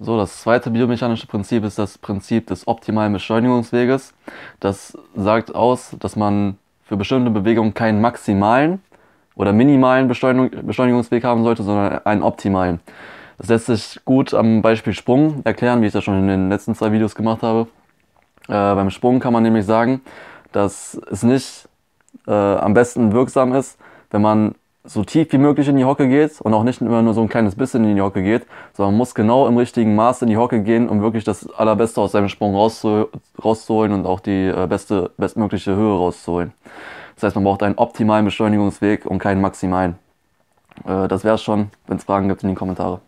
So, das zweite biomechanische Prinzip ist das Prinzip des optimalen Beschleunigungsweges. Das sagt aus, dass man für bestimmte Bewegungen keinen maximalen oder minimalen Beschleunigung, Beschleunigungsweg haben sollte, sondern einen optimalen. Das lässt sich gut am Beispiel Sprung erklären, wie ich das schon in den letzten zwei Videos gemacht habe. Äh, beim Sprung kann man nämlich sagen, dass es nicht äh, am besten wirksam ist, wenn man so tief wie möglich in die Hocke geht und auch nicht immer nur so ein kleines bisschen in die Hocke geht, sondern muss genau im richtigen Maß in die Hocke gehen, um wirklich das Allerbeste aus seinem Sprung rauszuholen und auch die äh, beste, bestmögliche Höhe rauszuholen. Das heißt, man braucht einen optimalen Beschleunigungsweg und keinen maximalen. Äh, das wäre es schon. Wenn es Fragen gibt, in die Kommentare.